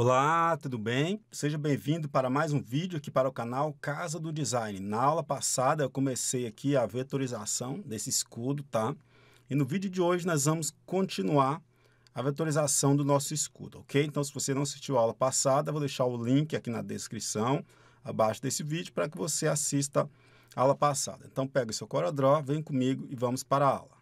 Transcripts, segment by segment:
Olá, tudo bem? Seja bem-vindo para mais um vídeo aqui para o canal Casa do Design. Na aula passada eu comecei aqui a vetorização desse escudo, tá? E no vídeo de hoje nós vamos continuar a vetorização do nosso escudo, ok? Então se você não assistiu a aula passada, vou deixar o link aqui na descrição abaixo desse vídeo para que você assista a aula passada. Então pega o seu CorelDRAW, vem comigo e vamos para a aula.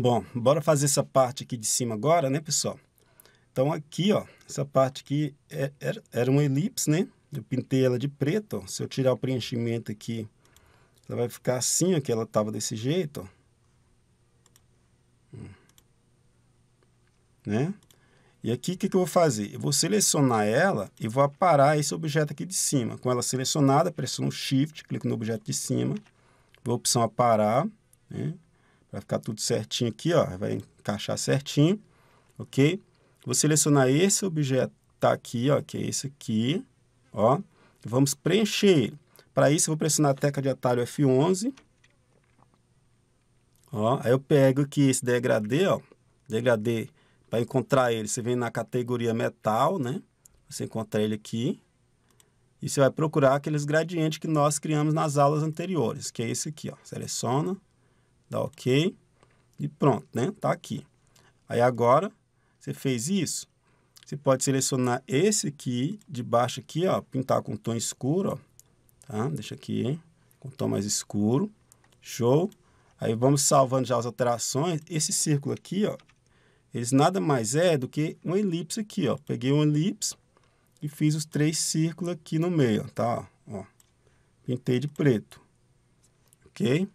Bom, bora fazer essa parte aqui de cima agora, né, pessoal? Então, aqui, ó, essa parte aqui é, era, é, era uma elipse, né? Eu pintei ela de preto, ó. Se eu tirar o preenchimento aqui, ela vai ficar assim, ó, que ela tava desse jeito, ó. Hum. Né? E aqui, o que, que eu vou fazer? Eu vou selecionar ela e vou aparar esse objeto aqui de cima. Com ela selecionada, pressiono Shift, clico no objeto de cima, vou a opção aparar, né? Vai ficar tudo certinho aqui, ó. Vai encaixar certinho, ok? Vou selecionar esse objeto tá aqui, ó, que é esse aqui, ó. Vamos preencher. Para isso, eu vou pressionar a tecla de atalho F11. Ó, aí eu pego aqui esse degradê, ó. Degradê, para encontrar ele, você vem na categoria metal, né? Você encontra ele aqui. E você vai procurar aqueles gradientes que nós criamos nas aulas anteriores, que é esse aqui, ó. Seleciona, dá OK e pronto, né? Tá aqui. Aí agora você fez isso, você pode selecionar esse aqui de baixo aqui, ó, pintar com tom escuro, ó. Tá? Deixa aqui hein? com tom mais escuro. Show. Aí vamos salvando já as alterações. Esse círculo aqui, ó, eles nada mais é do que um elipse aqui, ó. Peguei um elipse e fiz os três círculos aqui no meio, tá? Ó, pintei de preto, ok?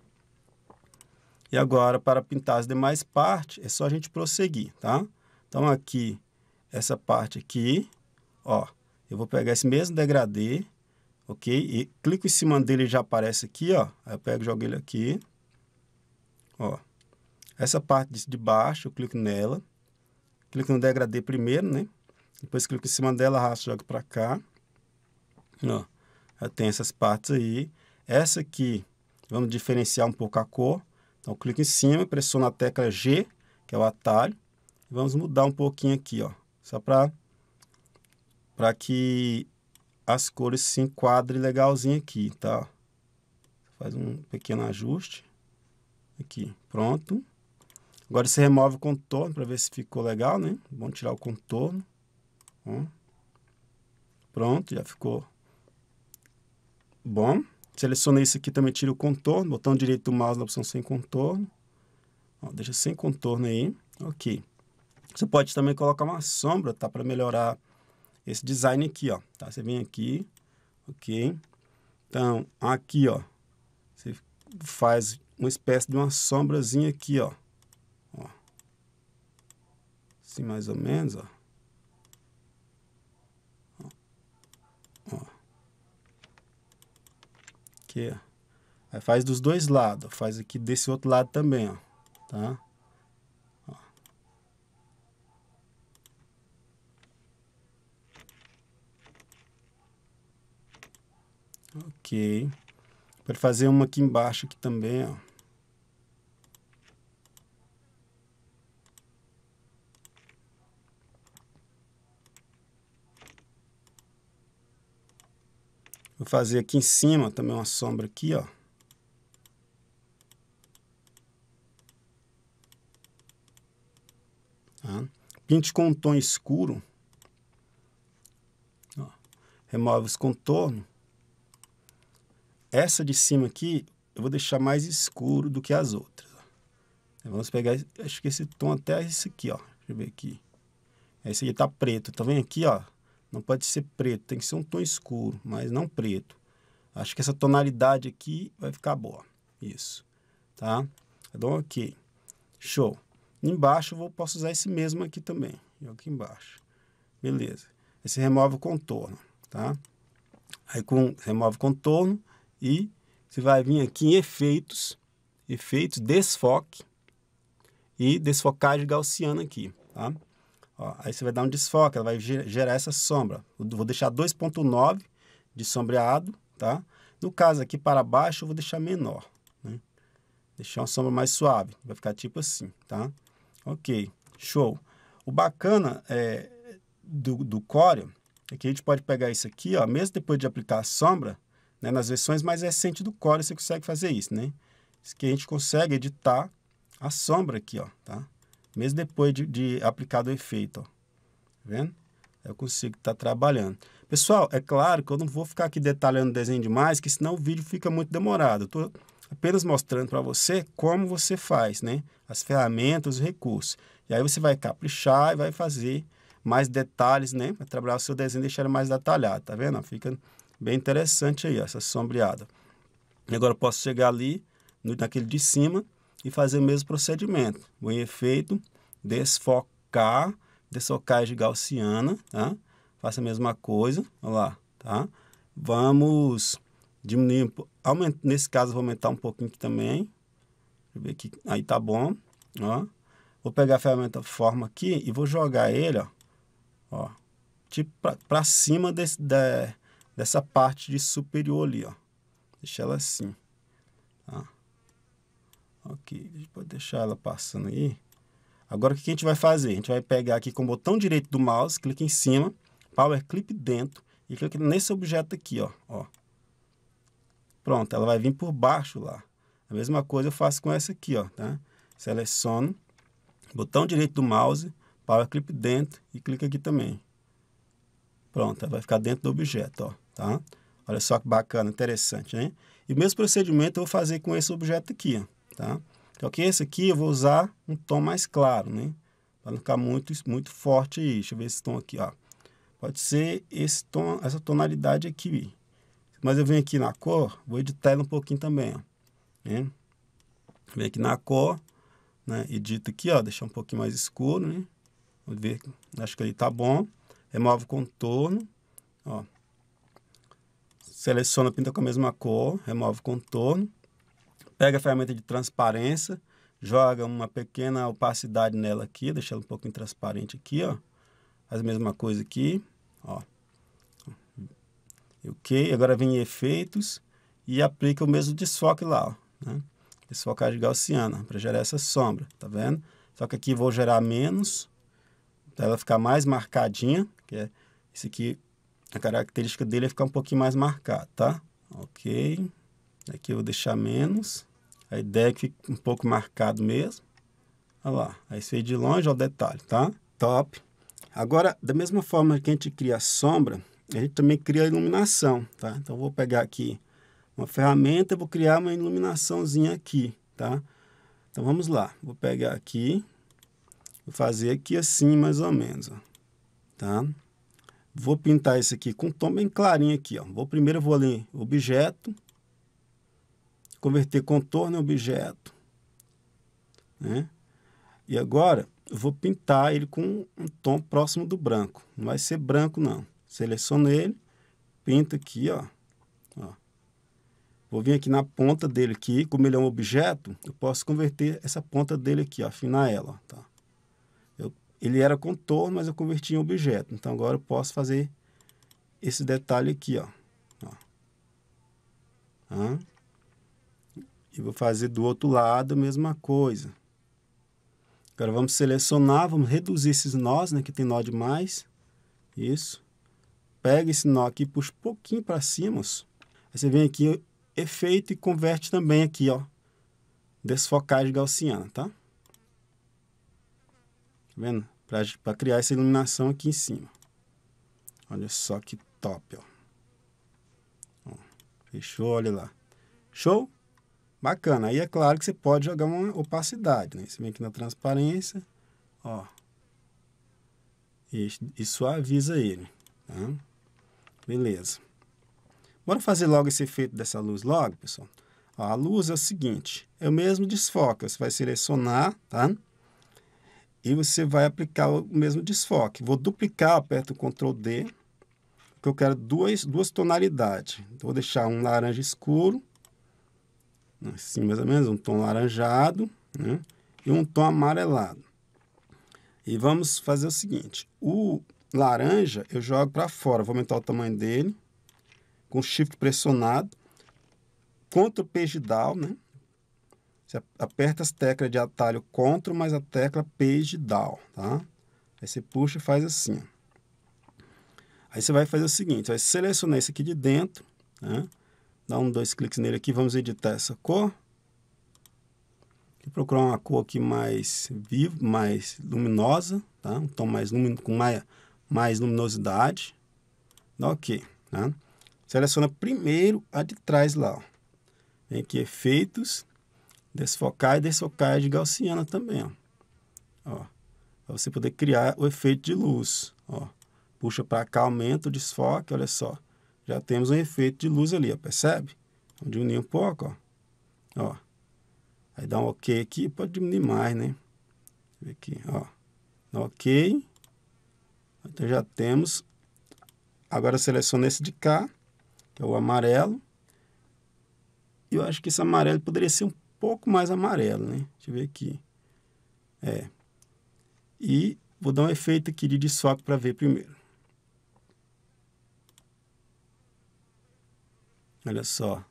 E agora, para pintar as demais partes, é só a gente prosseguir, tá? Então, aqui, essa parte aqui, ó, eu vou pegar esse mesmo degradê, ok? E clico em cima dele já aparece aqui, ó. Aí eu pego e jogo ele aqui, ó. Essa parte de baixo, eu clico nela, clico no degradê primeiro, né? Depois clico em cima dela, arrasto, jogo para cá, ó. tem essas partes aí. Essa aqui, vamos diferenciar um pouco a cor. Então, clico em cima, pressiono a tecla G, que é o atalho. Vamos mudar um pouquinho aqui, ó, só para que as cores se enquadrem legalzinho aqui, tá? Faz um pequeno ajuste. Aqui, pronto. Agora você remove o contorno para ver se ficou legal, né? Bom tirar o contorno. Pronto, já ficou bom. Selecionei isso aqui, também tira o contorno. Botão direito do mouse na opção sem contorno. Ó, deixa sem contorno aí. Ok. Você pode também colocar uma sombra, tá? Para melhorar esse design aqui, ó. Tá? Você vem aqui. Ok. Então, aqui, ó. Você faz uma espécie de uma sombrazinha aqui, ó. ó. Assim mais ou menos, ó. aqui, ó. Aí faz dos dois lados, faz aqui desse outro lado também, ó, tá? Ó. Ok. Para fazer uma aqui embaixo aqui também, ó. Vou fazer aqui em cima também uma sombra aqui, ó. Tá? Pinte com um tom escuro. Ó. Remove os contornos. Essa de cima aqui, eu vou deixar mais escuro do que as outras. Vamos pegar, acho que esse tom até esse aqui, ó. Deixa eu ver aqui. Esse aqui tá preto. Então tá vem aqui, ó. Não pode ser preto, tem que ser um tom escuro, mas não preto. Acho que essa tonalidade aqui vai ficar boa. Isso, tá? Então, um ok. Show. Embaixo eu vou, posso usar esse mesmo aqui também. Aqui embaixo. Beleza. Esse remove o contorno, tá? Aí com, remove o contorno e você vai vir aqui em efeitos, efeitos, desfoque e desfocagem gaussiana aqui, tá? Ó, aí você vai dar um desfoque, ela vai gerar essa sombra. Eu vou deixar 2.9 de sombreado, tá? No caso aqui para baixo, eu vou deixar menor, né? Deixar uma sombra mais suave, vai ficar tipo assim, tá? Ok, show. O bacana é, do, do Corel é que a gente pode pegar isso aqui, ó, mesmo depois de aplicar a sombra, né, nas versões mais recentes do Corel você consegue fazer isso, né? Isso que a gente consegue editar a sombra aqui, ó, tá? mesmo depois de, de aplicado o efeito. Ó. Tá vendo? Eu consigo estar tá trabalhando. Pessoal, é claro que eu não vou ficar aqui detalhando o desenho demais, que senão o vídeo fica muito demorado. Eu estou apenas mostrando para você como você faz, né? As ferramentas, os recursos. E aí você vai caprichar e vai fazer mais detalhes, né? Para trabalhar o seu desenho deixar ele mais detalhado, tá vendo? Fica bem interessante aí, ó, essa sombreada. Agora eu posso chegar ali, no, naquele de cima, e fazer o mesmo procedimento. O efeito, desfocar, desfocagem gaussiana, tá? Faça a mesma coisa, olha lá, tá? Vamos diminuir, aumenta, nesse caso vou aumentar um pouquinho aqui também. Deixa eu ver aqui, aí tá bom, ó. Vou pegar a ferramenta forma aqui e vou jogar ele, ó, ó tipo para cima desse, da, dessa parte de superior ali, ó. Deixa ela assim, tá? Ok, a gente pode deixar ela passando aí. Agora, o que a gente vai fazer? A gente vai pegar aqui com o botão direito do mouse, clica em cima, Power Clip dentro, e clica nesse objeto aqui, ó. ó. Pronto, ela vai vir por baixo lá. A mesma coisa eu faço com essa aqui, ó, tá? Seleciono, botão direito do mouse, Power Clip dentro e clica aqui também. Pronto, ela vai ficar dentro do objeto, ó, tá? Olha só que bacana, interessante, né? E o mesmo procedimento eu vou fazer com esse objeto aqui, ó tá? então que esse aqui eu vou usar um tom mais claro, né? Para não ficar muito, muito forte aí. Deixa eu ver esse tom aqui, ó. Pode ser esse tom, essa tonalidade aqui. Mas eu venho aqui na cor, vou editar ela um pouquinho também, ó. Né? Venho aqui na cor, né? Edito aqui, ó. Deixar um pouquinho mais escuro, né? vou ver, acho que aí tá bom. Remove o contorno, ó. Seleciona, pinta com a mesma cor, remove o contorno pega a ferramenta de transparência, joga uma pequena opacidade nela aqui, deixa ela um pouquinho transparente aqui, ó. Faz a mesma coisa aqui, ó. Ok, agora vem em efeitos e aplica o mesmo desfoque lá, ó, né? Desfocagem gaussiana, para gerar essa sombra, tá vendo? Só que aqui vou gerar menos, para ela ficar mais marcadinha, que é esse aqui, a característica dele é ficar um pouquinho mais marcado, tá? Ok, aqui eu vou deixar menos, a ideia é que fique um pouco marcado mesmo. Olha lá, aí você de longe, olha o detalhe, tá? Top. Agora, da mesma forma que a gente cria a sombra, a gente também cria a iluminação, tá? Então, vou pegar aqui uma ferramenta, vou criar uma iluminaçãozinha aqui, tá? Então, vamos lá. Vou pegar aqui, vou fazer aqui assim, mais ou menos, ó, tá? Vou pintar isso aqui com um tom bem clarinho aqui, ó. Vou primeiro, vou ali, objeto, converter contorno em objeto. Né? E agora eu vou pintar ele com um tom próximo do branco. Não vai ser branco, não. Seleciono ele, pinto aqui, ó. ó. Vou vir aqui na ponta dele aqui, como ele é um objeto, eu posso converter essa ponta dele aqui, ó, afinar ela, ó, tá? Eu, ele era contorno, mas eu converti em objeto. Então agora eu posso fazer esse detalhe aqui, ó. ó. E vou fazer do outro lado a mesma coisa. Agora vamos selecionar, vamos reduzir esses nós, né? Que tem nó demais. Isso. Pega esse nó aqui, puxa um pouquinho para cima. Aí você vem aqui, efeito e converte também aqui, ó. de gaussiana, tá? Tá vendo? Para criar essa iluminação aqui em cima. Olha só que top, ó. ó. Fechou, olha lá. Show? Bacana. Aí é claro que você pode jogar uma opacidade, né? Você vem aqui na transparência, ó, e, e suaviza ele, tá? Beleza. Bora fazer logo esse efeito dessa luz logo, pessoal? Ó, a luz é o seguinte, é o mesmo desfoque, você vai selecionar, tá? E você vai aplicar o mesmo desfoque. Vou duplicar, aperto o Ctrl D, porque eu quero duas, duas tonalidades. Então, vou deixar um laranja escuro assim mais ou menos, um tom laranjado né? e um tom amarelado. E vamos fazer o seguinte, o laranja eu jogo para fora, vou aumentar o tamanho dele, com shift pressionado, contra o page-down, né? Você aperta as teclas de atalho CTRL mais a tecla page-down, tá? Aí você puxa e faz assim. Aí você vai fazer o seguinte, vai selecionar esse aqui de dentro, né? Dá um, dois cliques nele aqui, vamos editar essa cor. Vou procurar uma cor aqui mais viva, mais luminosa, tá? Um tom mais com mais, mais luminosidade. Dá OK, tá? Seleciona primeiro a de trás lá, ó. Vem aqui, efeitos, desfocar e desfocar é de gaussiana também, ó. ó para você poder criar o efeito de luz, ó. Puxa para cá, aumenta o desfoque, olha só já temos um efeito de luz ali, ó, percebe? Vamos diminuir um pouco, ó. ó. Aí dá um OK aqui, pode diminuir mais, né? Ver aqui, ó. Dá um OK. Então já temos. Agora seleciona esse de cá, que é o amarelo. E eu acho que esse amarelo poderia ser um pouco mais amarelo, né? Deixa eu ver aqui. É. E vou dar um efeito aqui de desfoque para ver primeiro. Olha só.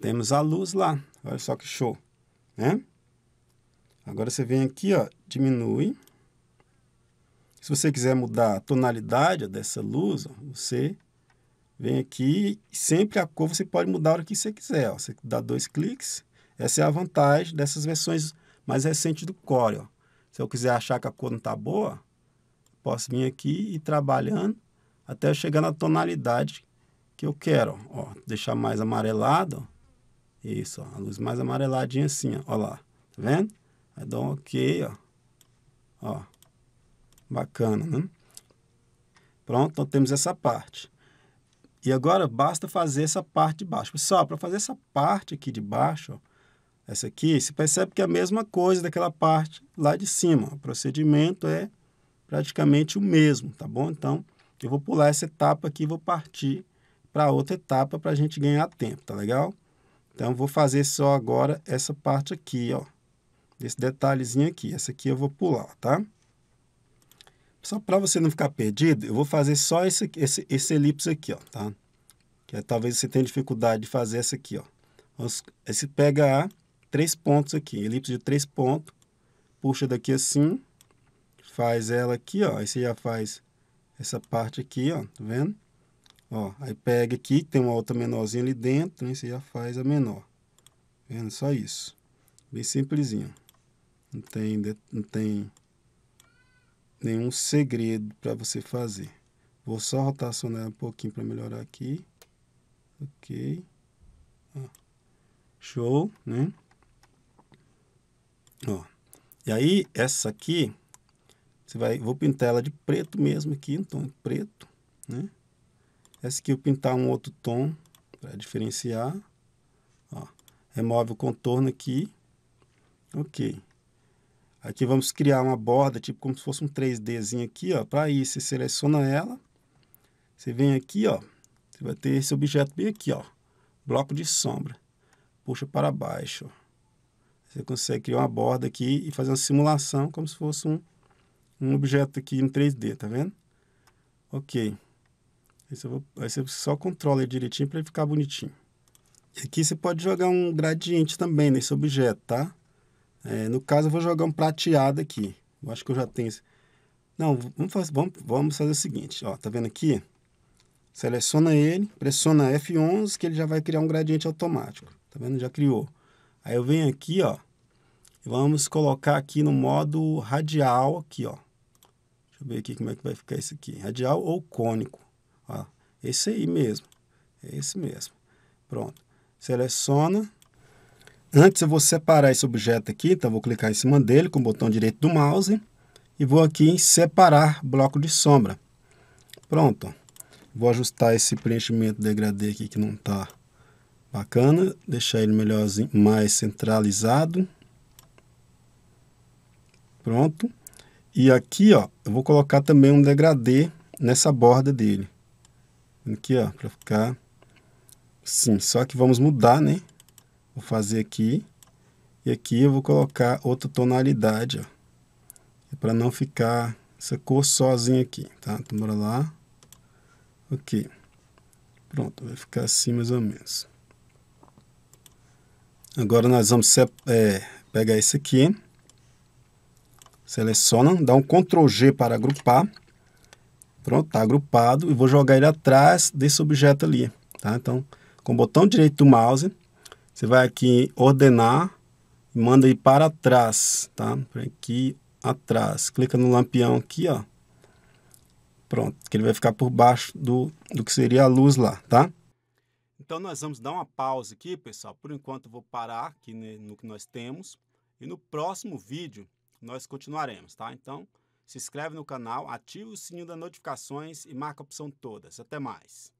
Temos a luz lá. Olha só que show, né? Agora você vem aqui, ó, diminui. Se você quiser mudar a tonalidade dessa luz, ó, você vem aqui sempre a cor você pode mudar a hora que você quiser. Ó. Você dá dois cliques. Essa é a vantagem dessas versões mais recentes do Core. Ó. Se eu quiser achar que a cor não está boa, posso vir aqui e ir trabalhando até chegar na tonalidade que eu quero, ó, deixar mais amarelado, isso, ó, a luz mais amareladinha assim, ó, ó lá, tá vendo? Aí dar um ok, ó, ó, bacana, né? Pronto, então temos essa parte. E agora basta fazer essa parte de baixo. Pessoal, para fazer essa parte aqui de baixo, ó, essa aqui, se percebe que é a mesma coisa daquela parte lá de cima. O procedimento é praticamente o mesmo, tá bom? Então, eu vou pular essa etapa aqui e vou partir para outra etapa para a gente ganhar tempo, tá legal? Então, vou fazer só agora essa parte aqui, ó. Esse detalhezinho aqui. Essa aqui eu vou pular, tá? Só para você não ficar perdido, eu vou fazer só esse, esse, esse elipse aqui, ó, tá? Que é, talvez você tenha dificuldade de fazer essa aqui, ó. Esse pega A, três pontos aqui, elipse de três pontos. Puxa daqui assim, faz ela aqui, ó. Aí você já faz essa parte aqui, ó, tá vendo? Ó, aí pega aqui, tem uma outra menorzinha ali dentro, né? Você já faz a menor. Tá vendo? Só isso. Bem simplesinho. Não tem, não tem nenhum segredo para você fazer. Vou só rotacionar um pouquinho para melhorar aqui. Ok. Ó. Show, né? Ó. E aí, essa aqui, você vai, vou pintar ela de preto mesmo aqui, então tom preto, né? É Essa aqui eu pintar um outro tom para diferenciar. Ó, remove o contorno aqui. Ok. Aqui vamos criar uma borda, tipo como se fosse um 3Dzinho aqui, ó. Para isso, você seleciona ela. Você vem aqui, ó. Você vai ter esse objeto bem aqui, ó. Bloco de sombra. Puxa para baixo. Você consegue criar uma borda aqui e fazer uma simulação como se fosse um, um objeto aqui em 3D, tá vendo? Ok. Aí você, vai, aí você só controla direitinho para ele ficar bonitinho. E aqui você pode jogar um gradiente também nesse objeto, tá? É, no caso, eu vou jogar um prateado aqui. Eu acho que eu já tenho... Não, vamos fazer, vamos, vamos fazer o seguinte, ó, tá vendo aqui? Seleciona ele, pressiona F11 que ele já vai criar um gradiente automático. Tá vendo? Já criou. Aí eu venho aqui, ó. Vamos colocar aqui no modo radial aqui, ó. Deixa eu ver aqui como é que vai ficar isso aqui. Radial ou cônico. Ó, esse aí mesmo. É esse mesmo. Pronto. Seleciona. Antes eu vou separar esse objeto aqui, então vou clicar em cima dele com o botão direito do mouse e vou aqui em separar bloco de sombra. Pronto. Vou ajustar esse preenchimento degradê aqui que não está bacana, deixar ele melhorzinho, mais centralizado. Pronto. E aqui, ó, eu vou colocar também um degradê nessa borda dele aqui, ó, para ficar sim. Só que vamos mudar, né? Vou fazer aqui. E aqui eu vou colocar outra tonalidade, ó. É para não ficar essa cor sozinha aqui, tá? Então, bora lá. Ok. Pronto, vai ficar assim mais ou menos. Agora nós vamos é, pegar esse aqui. Seleciona, dá um Ctrl G para agrupar. Pronto, está agrupado e vou jogar ele atrás desse objeto ali. Tá? Então, com o botão direito do mouse, você vai aqui em ordenar manda ele para trás, tá? aqui atrás. Clica no lampião aqui, ó. Pronto, que ele vai ficar por baixo do, do que seria a luz lá, tá? Então nós vamos dar uma pausa aqui, pessoal. Por enquanto eu vou parar aqui no que nós temos e no próximo vídeo nós continuaremos, tá? Então, se inscreve no canal, ativa o sininho das notificações e marca a opção todas. Até mais!